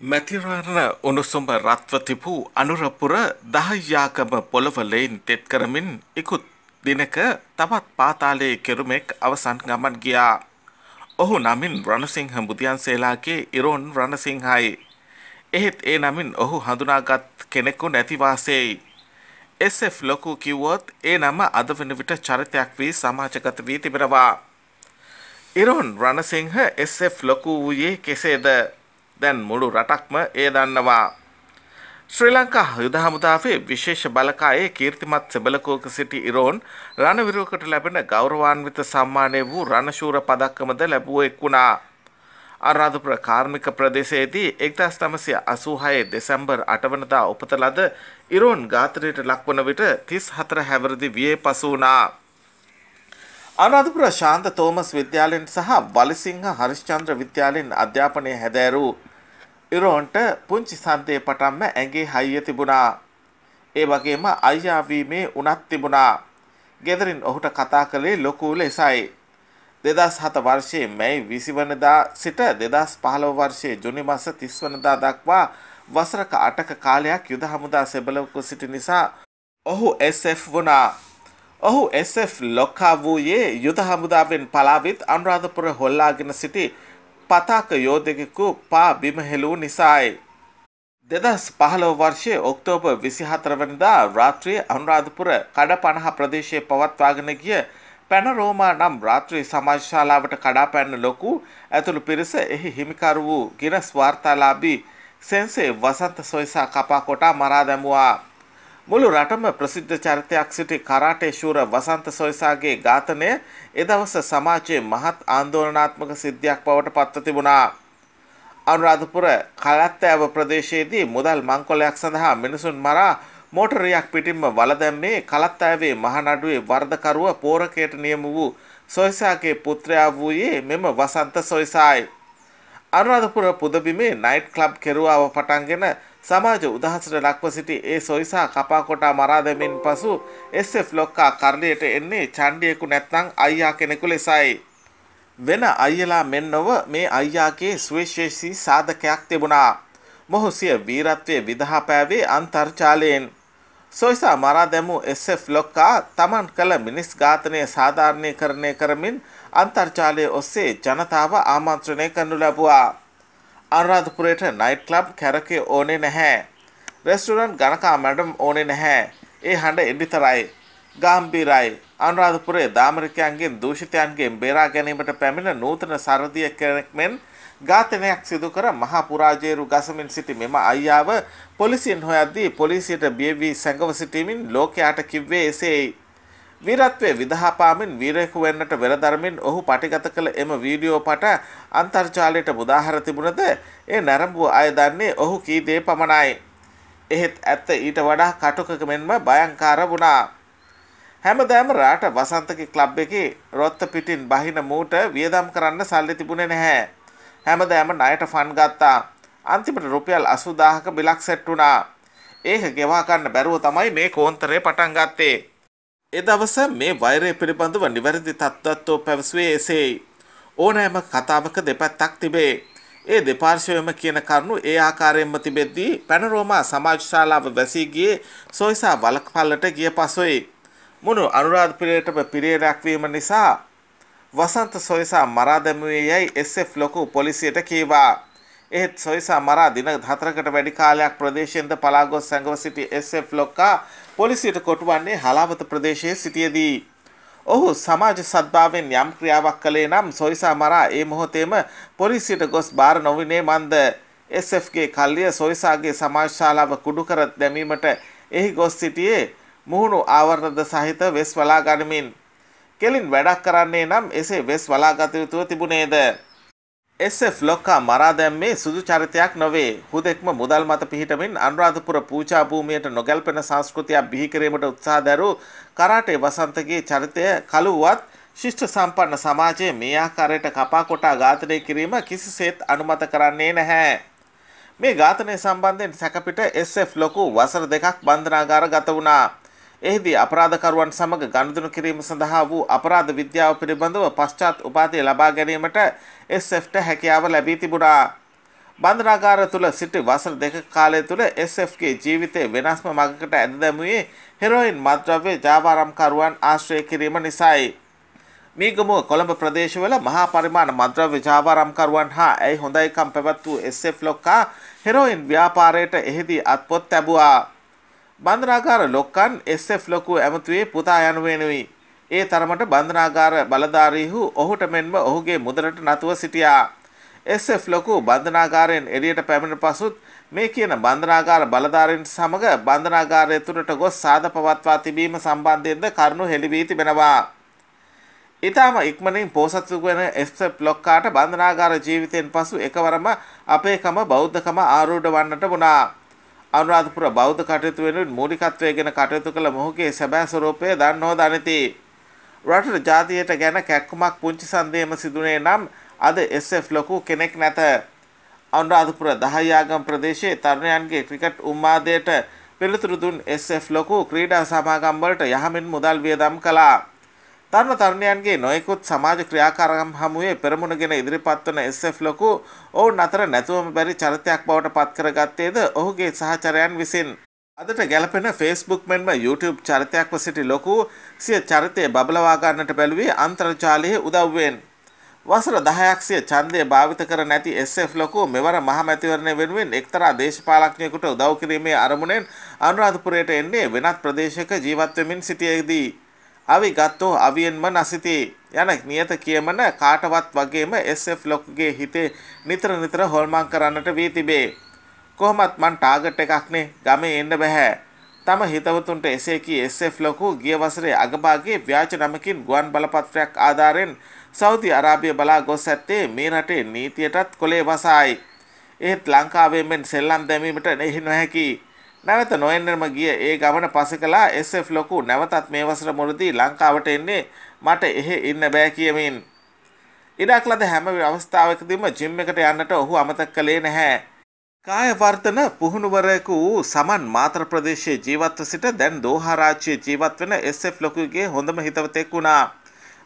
මැතිවරණ උණුසුම රත්ව තිබූ අනුරපුර දහයාකම පොළවලයින් තෙත් කරමින් ඉකුත් දිනක තවත් පාතාලයේ කෙරුමෙක් අවසන් ගමන් ගියා. ඔහු නමින් රණසිංහ මුදියන්සේලාගේ ඉරෝන් රණසිංහයි. එහෙත් ඒ නමින් ඔහු හඳුනාගත් කෙනෙකු නැතිවාසෙයි. SF ලොකු කිව්වොත් ඒ නම අද වන විට චරිතයක් වී සමාජගත වී තිබෙනවා. ඉරෝන් රණසිංහ SF ලොකු වූයේ කෙසේද? දැන් මුළු රටක්ම ඒ දන්නවා. ශ්‍රී ලංකා යුද හමුදාවේ විශේෂ බලකායේ කීර්තිමත් සෙබලකෝක සිටි ඉරෝන් රණවිරුවකට ලැබෙන ගෞරවාන්විත සම්මානය වූ රණශූර පදක්කමද ලැබුවෙක් වුණා. අරාධපුර කාර්මික ප්‍රදේශයේදී එක්දස් තමසය අසූහයේ දෙසැම්බර් අටවනදා උපත ලද ඉරෝන් ගාතරයට ලක්වන විට තිස් හතර හැවරදි වියේ පසු වනා. අනුරාධපුර ශාන්ත තෝමස් විද්‍යාලයෙන් සහ වලිසිංහ හරිශ්චන්ද්‍ර විද්‍යාලයෙන් අධ්‍යාපනය හැදෑරු ඉරෝන්ට පුංචි සන්තේ පටන්ම ඇගේ හයිය තිබුණා. ඒ වගේම අයියාවීමේ උනත් තිබුණා. ගෙදරින් ඔහුට කතා කළේ ලොකු ලෙසයි. දෙදස් හත වර්ෂයේ මැයි විසිවනදා සිට දෙදස් පහළව වර්ෂයේ ජුනි මස තිස්වනදා දක්වා වසරක අටක කාලයක් යුද හමුදා සෙබලවකු සිටි නිසා ඔහු SF වුණා. ඔහු SF ලොක්කා වූයේ යුද හමුදාවෙන් පලාවිත් අනුරාධපුර හොල්ලාගෙන සිටි පතාක යෝධකෙකු පා බිමහෙලූ නිසායි. දෙදස් පහලෝ වර්ෂය ඔක්තෝබර් විසිහතරවනිදා රාත්‍රයේ අනුරාධපුර කඩ පණහ ප්‍රදේශය පවත්වාගෙන ගිය පැනරෝමා නම් රාත්‍රී සමාජශාලාවට කඩාපැන්න ලොකු ඇතුළු පිරිස එහි හිමිකරු වූ ගිරස් වාර්තාලාබී සෙන්සේ වසන්ත සොයිසා කපා කොටා මරා දැමුවා. මුළු රටම ප්‍රසිද්ධ චරිතයක් සිටි කරාටේ ශූර වසන්ත සොයිසාගේ ඝාතනය එදවස සමාජයේ මහත් ආන්දෝලනාත්මක සිද්ධියක් බවට පත්ව තිබුණා. අනුරාධපුර කලත්තෑව ප්‍රදේශයේදී මුදල් මංකොලයක් සඳහා මිනිසුන් මරා මෝටරයක් පිටින්ම වලදැම්මේ කලත්තෑවේ මහනඩුවේ වර්ධකරුව පෝරකයට නියම වූ සොයිසාගේ පුත්‍රයා වූයේ මෙම වසන්ත සොයිසායි. අනුරාධපුර පුදබිමේ නයිට් ක්ලබ් කෙරුවාව පටන්ගෙන සමාජ උදහසට ලක්ව සිටි ඒ සොයිසා කපාකොටා මරා දැමින් පසු එස්F ලොක්කා කරලියට එන්නේ චණ්ඩියෙකු නැත්නම් අයියා කෙනෙකු ලෙසයි. වෙන අයියලා මෙන් නොව මේ අයියාගේ සුවිශේෂී සාධකයක් තිබුණා. මොහු සිය වීරත්වය විදහා පෑවේ අන්තර්ජාලයෙන්. සොයිසා මරා දැමූ එස්F ලොක්කා තමන් කළ මිනිස් ඝාතනය සාධාරණීකරණය කරමින් අන්තර්ජාලය ඔස්සේ ජනතාව ආමන්ත්‍රණය කරනු ලැබුවා. අනුරාධපුරයට නයිට් ක්ලබ් කැරකේ ඕනේ නැහැ. රෙස්ටුරන්ට් ගණකා මැඩම් ඕනේ නැහැ. ඒ හඬ එඩිතරයි. ගාම්බීරයි. අනුරාධපුරයේ දාමරිකයන්ගෙන් දූෂිතයන්ගෙන් බේරා ගැනීමට පැමිණ නූතන සරදිය කෙනෙක් මෙන් ඝාතනයක් සිදු කර මහා පුරාජේරු ගසමින් සිටි මෙම අයියාව පොලිසියෙන් හොයද්දී පොලිසියට බිය වී සැඟව සිටීමෙන් ලෝකයාට කිව්වේ එසේයි. වීරත්වය විදහාපාමින් වීරයෙකු වෙන්නට වෙරදරමින් ඔහු පටිගත කළ එම වීඩියෝ පට අන්තර්ජාලයට බුදාහර තිබුණද ඒ නැරඹුව අය දන්නේ ඔහු කීදේ පමණයි. එහෙත් ඇත්ත ඊට වඩා කටුකක මෙන්ම භයංකාර වුණා. හැමදෑම රාට වසන්තක ක්ලබ් එක රොත්ත පිටින් බහින මූට වියදම් කරන්න සල්ලි තිබුණේ නැහැ. හැමදෑම ණයට ෆන් ගත්තා. අන්තිමට රුපියල් 80000ක බිලක් සෙට් වුණා. ඒක ගෙවා ගන්න බැරුව තමයි මේ කෝන්තරේ පටන් ගත්තේ. එදවස මේ වෛරය පිළිබඳව නිවැරදි තත්ත්වත්වෝ පැවසුවේ එසේයි. ඕනෑම කතාවක දෙපැත්තක් තිබේ. ඒ දෙපාර්ශවයම කියන කරුණු ඒ ආකාරයෙන්ම තිබෙද්දී පැනරෝමා සමාජශාලාව වැසීගියේ සොයිසා වලක්පල්ලට ගිය පසුයි. මුණු අනුරාධපිරයටම පිරියරයක් වීම නිසා වසන්ත සොයිසා මරා දැමුවේ යයි එස්.එෆ් ලොකු පොලිසියට කීවා. එහෙත් සොයිසා මරා දින 4කට වැඩි කාලයක් ප්‍රදේශයෙන්ද පලා ගොස් සැඟව සිටි SF ලොක්කා පොලිසියට කොටුවන්නේ හලාවත ප්‍රදේශයේ සිටියේදී. ඔහු සමාජ සද්භාවයෙන් යම් ක්‍රියාවක් කළේ නම් සොයිසා මරා ඒ මොහොතේම පොලිසියට ගොස් බාර නොවිනේ මන්ද. SFගේ කල්ලිය සොයිසාගේ සමාජ ශාලාව කුඩු කර දැමීමට එහි ගොස් සිටියේ මුහුණු ආවරණද සහිත වෙස් වලා ගනිමින්. කෙලින් වැඩක් කරන්නේ නම් එසේ වෙස් වලාගත යුතුව තිබුණේද. SF ලොක්කා මරා දැම්මේ සුදු චරිතයක් නොවේ. හුදෙක්ම මුදල් මත පිහිටමින් අනුරාධපුර පූජා භූමියට නොගැල්පෙන සංස්කෘතියක් බිහි කිරීමට උත්සාහ දැරූ කරාටේ වසන්තගේ චරිතය කලුවත් ශිෂ්ට සම්පන්න සමාජයේ මේ ආකාරයට කපා කොටා ඝාතනය කිරීම කිසිසේත් අනුමත කරන්නේ නැහැ. මේ ඝාතනය සම්බන්ධයෙන් සැකපිට SF ලොකු වසර දෙකක් බන්ධනාගාර ගත වුණා. එහිදී අපරාධකරුවන් සමග ගනුදෙනු කිරීම සඳහා වූ අපරාධ විද්‍යාව පිළිබඳව පශ්චාත් උපාධිය ලබා ගැනීමට SF ට හැකියාව ලැබී තිබුණා. බන්ධනාගාර තුල සිටි වසර දෙක කාලය තුල SF ගේ ජීවිතය වෙනස්ම මඟකට ඇද දැමුවේ හෙරොයින් මත්ද්‍රව්‍ය ජාවාරම්කරුවන් ආශ්‍රය කිරීම නිසායි. මීගමුව කොළඹ ප්‍රදේශවල මහා පරිමාණ මද්‍රව්‍ය ජාවාරම්කරුවන් හා ඇයි හොඳයිකම් පැවැත් වූ SF ලොක්කා හෙරොයින් ව්‍යාපාරයට එහිදී අත්පොත් තැබුවා. බන්ධනාගාර ලොක්කන් එස්.එෆ්. ලොකු ඇමතුවේ පුතා යනුවෙනුයි. ඒ තරමට බන්ධනාගාර බලධාරීහු ඔහුට මෙන්ම ඔහුගේ මුදලට නතුව සිටියා. එස්.එෆ්. ලොකු බන්ධනාගාරයෙන් එළියට පැමිණ පසුත් මේ කියන බන්ධනාගාර බලධාරීන් සමග බන්ධනාගාරය තුළට ගොස් සාද පවත්වා තිබීම සම්බන්ධයෙන්ද කරුණු හෙළි වී තිබෙනවා. ඉතාම ඉක්මනින් පෝසත්තු වෙන එස්ප් ලොක්කාට බන්ධනාගාර ජීවිතයෙන් පසු එකවරම අපේකම බෞද්ධකම ආරූඪ වන්නට වුණා. අනුරාධපුර බෞද්ධ කටයුතු වෙනුවෙන් මූලිකත්වය ගැන කටයුතු කළ මොහුගේ සැබෑ ස්වරූපය දන්නෝ දනිති. රටට ජාතියට ගැන කැක්කුමක් පුංචි සන්දේම සිදුනේ නම් අද SF ලොකු කෙනෙක් නැත. අනුරාධපුර දහයාගම් ප්‍රදේශයේ තරුණයන්ගේ ක්‍රිකට් උම්මාදයට පිළිතුරු දුන් SF ලොකු ක්‍රීඩා සමාගම් වලට යහමින් මුදල් වියදම් කළා. තරුණ තරුණයන්ගේ නොයෙකුත් සමාජ ක්‍රියාකාරකම් හමුවේ පෙරමුණගෙන ඉදිරිපත් වන SF ලොකු ඔවුන් අතර නැතුවම බැරි චරිතයක් බවට පත් කරගත්තේද ඔහුගේ සහචරයන් විසින්. අදට ගැලපෙන ෆේස්බුක් මෙන්ම YouTube චරිතයක්ව සිටි ලොකු සිය චරිතය බබලවා ගන්නට බැලුවේ අන්තර්ජාලයේ උදව්වෙන්. වසර 10ක් සිය ඡන්දය භාවිත කර නැති SF ලොකු මෙවර මහමැතිවරණය වෙනුවෙන් එක්තරා දේශපාලඥයෙකුට උදව් කිරීමේ අරමුණෙන් අනුරාධපුරයට එන්නේ වෙනත් ප්‍රදේශයක ජීවත් වෙමින් සිටියේදී අවි ගත්තෝ අවියෙන්ම නසිතේ යන නියත කියමන කාටවත් වගේම SF ලොක්ගේ හිතේ නිතර නිතර හොල්මන් කරන්නට වී තිබේ. කොහොමත් මන් ටාගට් එකක්නේ ගමේ එන්න බෑ. තම හිතවතුන්ට එසේ කී SF ලොකු ගිය වසරේ අගභාගයේ ව්‍යාජ නමකින් ගුවන් බලපත්‍රයක් ආධාරයෙන් සෞදි අරාබිය බලා ගොස් ඇත්තේ මේ රටේ නීතියටත් කොලේ වසායි. එහෙත් ලංකාවේ මෙන් සෙල්ලම් දැමීමට එහි නොහැකි. නැවත නොයෙන්නම ගිය ඒ ගමන පස කලා SF ලොකු නැවතත් මේ වසර මුලදී ලංකාවට එන්නේ මට එහෙ ඉන්න බෑ කියමින්. ඉඩක් ලද හැම අවස්ථාවකදීම ජිම් එකට යන්නට ඔහු අමතක කළේ නැහැ. කායවර්තන පුහුණුවරයකු වූ සමන් මාත්‍ර ප්‍රදේශයේ ජීවත්ව සිට දැන් දෝහාරාච්චයේ ජීවත් වෙන SF ලොකුගේ හොඳම හිතවතෙක් වුණා.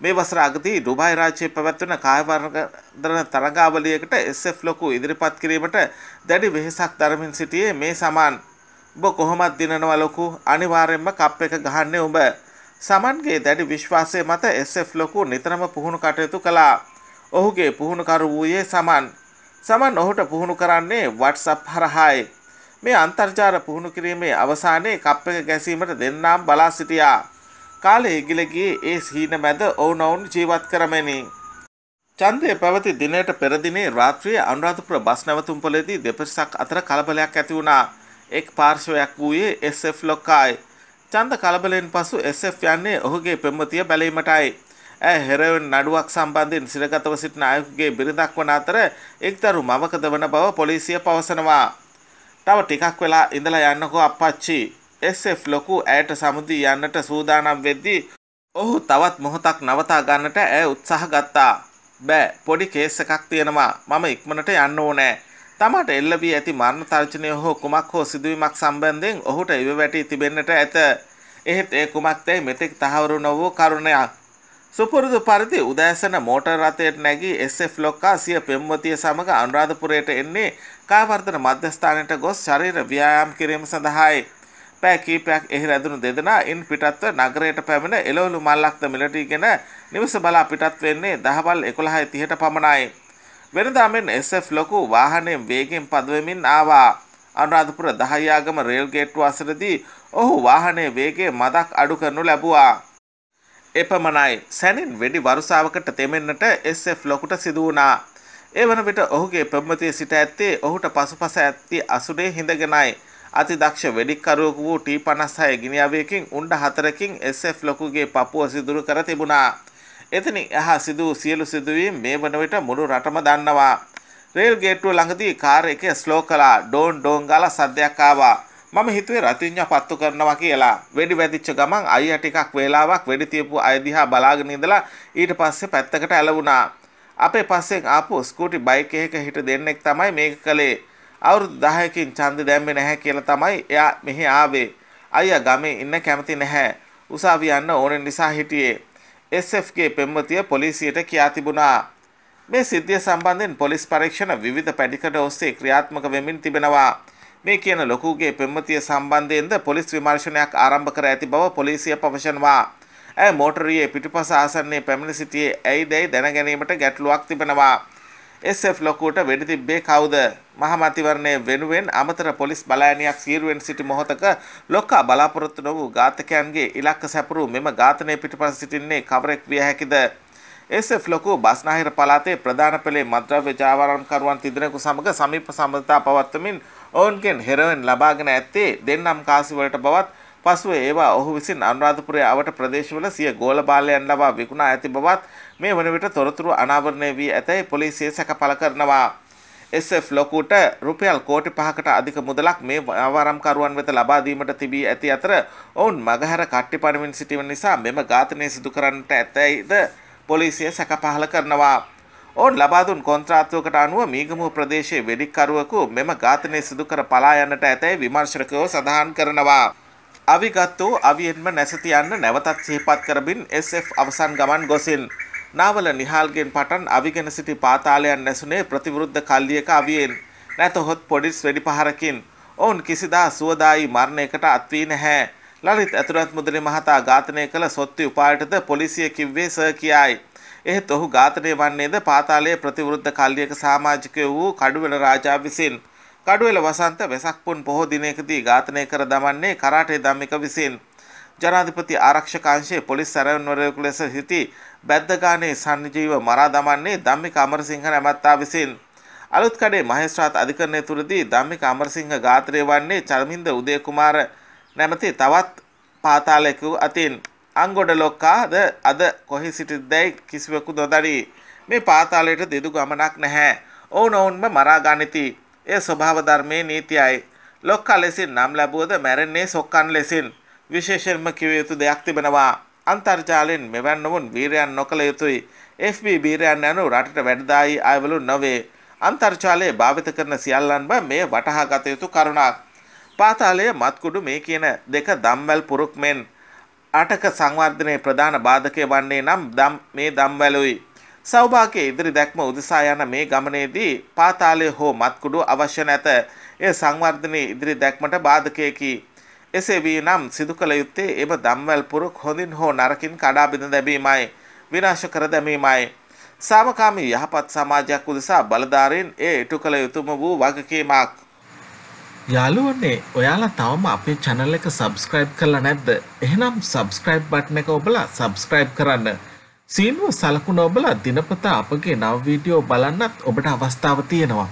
මේ වසර අගදී ඩුබයි රාජ්‍යයේ පැවැත්වෙන කායවර්ධන තරගාවලියකට SF ලොකු ඉදිරිපත් කිරීමට දැඩි වෙහෙසක් දරමින් සිටියේ මේ සමන්. උඹ කොහොමත් දිනනවා ලොකු අනිවාර්යෙන්ම කප් එක ගහන්නේ උඹ. සමන්ගේ දැඩි විශ්වාසය මත SF ලොකු නිතරම පුහුණු කටයුතු කළා. ඔහුගේ පුහුණුකරු වූයේ සමන්. සමන් ඔහුට පුහුණු කරන්නේ WhatsApp හරහායි. මේ අන්තර්ජාල පුහුණු කිරීමේ අවසානයේ කප් එක ගැසීමට දෙන්නාම් බලා සිටියා. කාලය ඉගිල ගියේ ඒ සීන මැද ඔවුනොවුන් ජීවත් කරමැනි. චන්දය පැවති දිනයට පෙරදිනේ රාත්‍රියේ අනුරාධපුර බස් නැවතුම්පොලේදී දෙපසක් අතර කලබලයක් ඇති වුණා. එක් පාර්ශවයක් වූයේ SF ලොක්කායි. චන්ද කලබලෙන් පසු SF යන්නේ ඔහුගේ පෙම්මතිය බැලීමටයි. ඇය හෙරොයින් නඩුවක් සම්බන්ධයෙන් සිරගතව සිටින අයෙකුගේ බිරිඳක් වන අතර එක්දරු මවකද වන බව පොලිසිය පවසනවා. තව ටිකක් වෙලා ඉඳලා යන්නකෝ අප්පච්චි. SF ලොකු ඇයට සමුදී යන්නට සූදානම් වෙද්දී ඔහු තවත් මොහොතක් නවතා ගන්නට ඇය උත්සාහ ගත්තා. බෑ පොඩි කේස් එකක් තියෙනවා. මම ඉක්මනට යන්න ඕනෑ. තමට එල්ලවී ඇති මරණ තර්ජනය හෝ කුමක් හෝ සිදුවීමක් සම්බන්ධයෙන් ඔහුට ඉව වැටී තිබෙන්නට ඇත. එහෙත් ඒ කුමක්දැයි මෙතෙක් තහවුරු නොවූ කරුණයක්. සුපුරුදු පරිදි උදෑසන මෝටර් රථයට නැගී SF ලොක්කා සිය පෙම්වතිය සමඟ අනුරාධපුරයට එන්නේ කාවර්ධන මධ්‍යස්ථානයට ගොස් ශරීර ව්‍යායාම් කිරීම සඳහායි. පෑ කීපයක් එහි රැඳුණු දෙදෙනා ඉන් පිටත්ව නගරයට පැමිණ එළවලු මල්ලක්ද මිලටීගෙන නිවස බලා පිටත් වෙන්නේ දහවල් 11:30ට පමණයි. වෙනදා මෙන් SF ලොකු වාහනයෙන් වේගෙන් පදවමින් ආවා. අනුරාධපුර දහයාගම රේල් ගේට්ටුව අසරදී ඔහු වාහනේ වේගේ මදක් අඩු කරනු ලැබුවා. එපමණයි සැනින් වෙඩි වරුසාවකට තෙමෙන්නට SF ලොකුට සිදුවනා. ඒ වන විට ඔහුගේ පෙම්මතිය සිට ඇත්තේ ඔහුට පසුපස ඇත්ති අසුඩේ හිඳගෙනයි. අතිදක්ෂ වෙඩික්කරුවකු වූ ටී පනස්සය ගිනිියාවයකින් උන්ඩ හතරකින් SF ලොකුගේ පපුුව සිදුරු කර තිබුණා. එතන එහා සිදු සියලු සිදුවීම් මේ වන විට මුළු රටම දන්නවා. රේල් ගේට්ටුව ළඟදී කාර් එකේ ස්ලෝ කළා. ඩෝන් ඩෝන් ගාලා සද්දයක් ආවා. මම හිතුවේ රතිඤ්ඤා පත්තු කරනවා කියලා. වෙඩි වැදිච්ච ගමන් අයියා ටිකක් වේලාවක් වෙඩි තියපු අය දිහා බලාගෙන ඉඳලා ඊට පස්සේ පැත්තකට ඇලවුණා. අපේ පස්සෙන් ආපු ස්කූටි බයික් එකක හිට දෙන්නෙක් තමයි මේක කළේ. අවුරුදු 10කින් ඡන්ද දැම්මේ නැහැ කියලා තමයි එයා මෙහි ආවේ. අයියා ගමේ ඉන්න කැමති නැහැ. උසාවිය යන්න ඕන නිසා හිටියේ. SFගේ පෙම්වතිය පොලිසියට කියා තිබුණා. මේ සිද්ධිය සම්බන්ධයෙන් පොලිස් පරීක්ෂණ විවිධ පැඩිකඩ ඔස්සේ ක්‍රියාත්මක වෙමින් තිබෙනවා. මේ කියන ලොකුගේ පෙම්වතිය සම්බන්ධයෙන්ද පොලිස් විමර්ශනයක් ආරම්භ කර ඇති බව පොලිසිය පවසනවා. ඇය මෝටරයේ පිටිපස ආසන්නයේ පැමිණ සිටියේ ඇයිදැයි දැනගැනීමට ගැටලුවක් තිබෙනවා. SF ලොකුට වෙඩි තිබ්බේ කවුද? මහමැතිවරණය වෙනුවෙන් අමතර පොලිස් බලඇණියක් සීරුවෙන් සිටි මොහොතක ලොක්කා බලාපොරොත්තු නොවූ ඝාතකයන්ගේ ඉලක්ක සැපරූ මෙම ඝාතනය පිටපස සිටින්නේ කවරෙක් විය හැකිද? SF ලොකු බස්නාහිර පළාතේ ප්‍රධාන පෙළේ මද්‍රව්‍ය ජාවාරම්කරුවන් තිදෙනෙකු සමග සමීප සම්බන්ධතා පවත්වමින් ඔවුන්ගෙන් හෙරොයින් ලබාගෙන ඇත්තේ දෙන්නම් කාසි වලට බවත් පසුව ඒවා ඔහු විසින් අනුරාධපුරය අවට ප්‍රදේශවල සිය ගෝල බාලයන් ලවා විකුණා ඇති බවත් මේ වනවිට තොරතුරු අනාවරණය වී ඇතැයි පොලිසිය සැකපල කරනවා. SF ලොකුට රුපියල් කෝටි පහකට අධික මුදලක් මේ ආවාරම්කරුවන් වෙත ලබාදීමට තිබී ඇති අතර ඔවුන් මගහැර කට්ටි පණමින් සිටිව නිසා මෙම ඝාතනය සිදු කරන්නට ඇතැයිද පොලිසිය සැක පහල කරනවා. ඔවුන් ලබාදුන් කොන්ත්‍රාත්තුවකට අනුව මීගමුව ප්‍රදේශයේ වෙඩික්කරුවකු මෙම ඝාතනය සිදු කර පලා යන්නට ඇතැයි විමර්ශකයෝ සඳහන් කරනවා. අවිගත්තෝ අවියෙන්ම නැසතියන්න නැවතත් සිහිපත් කරමින් SF අවසන් ගමන් ගොසින් නාවල නිහාල්ගෙන් පටන් අවිගෙන සිටි පාතාලයන් නැසුනේ ප්‍රතිවිරුද්ධ කල්ලියක අවියෙන් නැතහොත් පොඩිස් වෙඩි පහරකින් ඔවුන් කිසිදා සුවදායි මරණයකට අත්වී නැහැ ලලිත් ඇතුළත් මුදලි මහතා ඝාතනය කළ සොත්ති උපායටද පොලිසිය කිව්වේ සර් කියයි. එහෙත් ඔහු ඝාතනය වන්නේද පාතාලයේ ප්‍රතිවිරුද්ධ කල්ලියක සමාජිකය වූ කඩුවෙල රාජා විසින්. කඩුවෙල වසන්ත වෙසක් පුන් පොහෝ දිනයකදී ඝාතනය කර දමන්නේ කරාටේ ධම්මික විසින් ජනාධිපති ආරක්ෂක අංශයේ පොලිස් සැරවන්වරයෙකු ලෙස සිටි බැද්දගානේ සංජීව මරා දමන්නේ ධම්මික අමරසිංහ නැමැත්තා විසින් අලුත් කඩේ මහේස්ත්‍රාත් අධිකරණය තුරදී ධම්මික අමරසිංහ ඝාතනය වන්නේ චර්මින්ද උදේකුමාර නැමැති තවත් පාතාලකු අතින් අංගොඩ ලොක්කාද අද කොහි සිටිද්දැයි කිසිවෙකු නොදනී මේ පාතාලයට දෙදු ගමනක් නැහැ ඔවුන් ඔවුන්ම මරා ගනිති ඒ ස්වභාව ධර්මයේ නීතියයි. ලොක්කා ලෙසින් නම් ලැබුවද මැරෙන්නේ සොක්කන් ලෙසින්. විශේෂයෙන්ම කිව යුතු දෙයක් තිබෙනවා. අන්තර්ජාලයෙන් මෙවැන්නවුන් වීරයන් නොකළ යුතුයි. FB බීරයන් යනු රටට වැඩදායි අයවලු නොවේ. අන්තර්ජාලය භාවිත කරන සියල්ලන්ම මේ වටහා ගත යුතු කරුණක්. පාතාලය මත්කුඩු මේ කියන දෙක දම්වැල් පුරුක් මෙන් අටක සංවර්ධනයේ ප්‍රධාන බාධකය වන්නේ නම් මේ දම්වැලුයි. සෞභාගයේ ඉදිරි දැක්ම උදෙසා යන මේ ගමනේදී පාතාලය හෝ මත්කුඩු අවශ්‍ය නැත. එය සංවර්ධනයේ ඉදිරි දැක්මට බාධකයකි. එසේ වී නම් සිදු කළ යුත්තේ එම දම්වැල් පුරුක් හොඳින් හෝ නරකින් කඩා බිඳ දැමීමයි. විනාශ කර දැමීමයි. සාමකාමී යහපත් සමාජයක් උදෙසා බලධාරීන් ඒ ඉටු කළ යුතුම වූ වගකීමක්. යාළුවනේ ඔයාලා තවම අපේ channel එක subscribe කරලා නැද්ද? එහෙනම් subscribe button එක ඔබලා subscribe කරන්න. සීනුව සලකුණ ඔබලා දිනපතා අපගේ නව වීඩියෝ බලන්නත් ඔබට අවස්ථාව තියෙනවා.